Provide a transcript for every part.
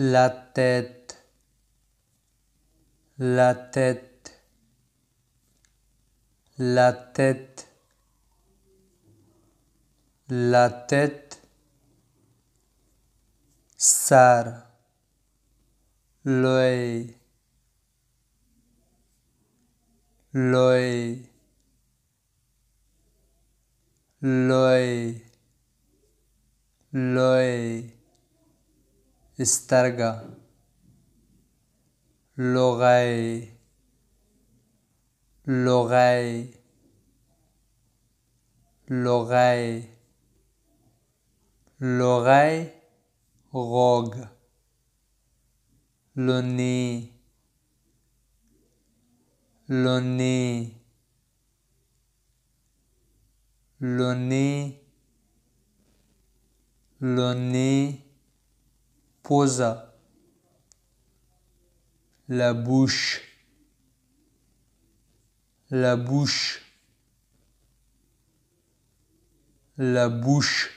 la tête, la tête, la tête, la tête, sar, l'œil, l'œil, l'œil, l'œil. Estarga, l'oreille, l'oreille, l'oreille, l'oreille, rogue, le nez, le nez, le nez, le nez Pose la bouche, la bouche, la bouche,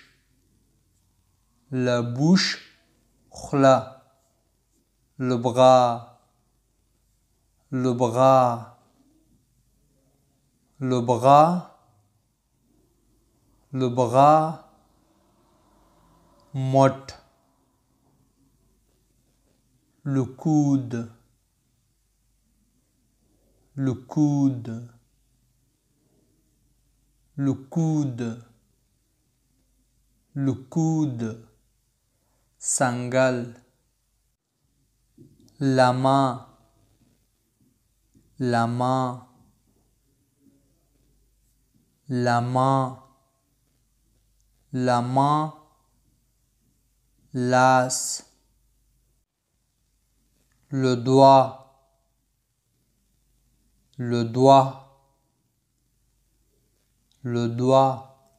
la bouche, khla, le bras, le bras, le bras, le bras, motte, le coude, le coude, le coude, le coude, sangal, la main, la main, la main, la main, las, le doigt, le doigt, le doigt,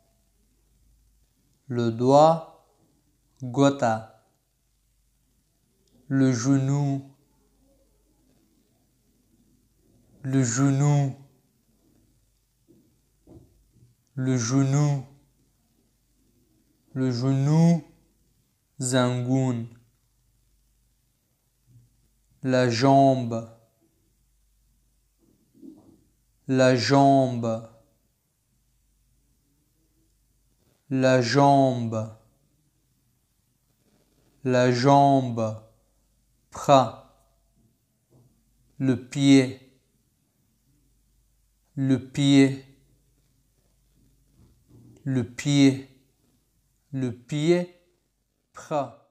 le doigt, gota, le genou, le genou, le genou, le genou, Zangun la jambe, la jambe, la jambe, la jambe, pra, le pied, le pied, le pied, le pied, pra.